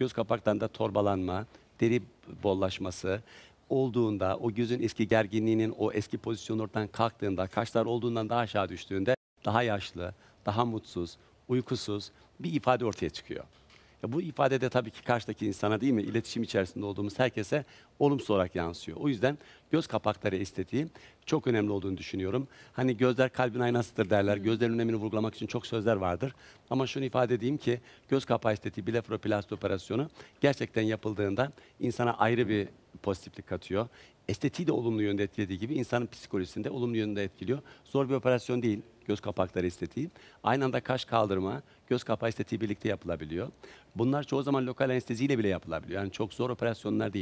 göz kapaklarında torbalanma, deri bollaşması olduğunda, o gözün eski gerginliğinin o eski pozisyon ortadan kalktığında, kaşlar olduğundan daha aşağı düştüğünde daha yaşlı, daha mutsuz, uykusuz bir ifade ortaya çıkıyor. Ya bu de tabii ki karşıdaki insana değil mi, iletişim içerisinde olduğumuz herkese olumsuz olarak yansıyor. O yüzden göz kapakları estetiği çok önemli olduğunu düşünüyorum. Hani gözler kalbin aynasıdır derler. Gözlerin önemini vurgulamak için çok sözler vardır. Ama şunu ifade edeyim ki göz kapağı estetiği blefroplasti operasyonu gerçekten yapıldığında insana ayrı bir pozitiflik katıyor. Estetiği de olumlu yönde etkilediği gibi insanın psikolojisini de olumlu yönde etkiliyor. Zor bir operasyon değil göz kapakları estetiği. Aynı anda kaş kaldırma, göz kapağı estetiği birlikte yapılabiliyor. Bunlar çoğu zaman lokal anesteziyle bile yapılabiliyor. Yani çok zor operasyonlar değil.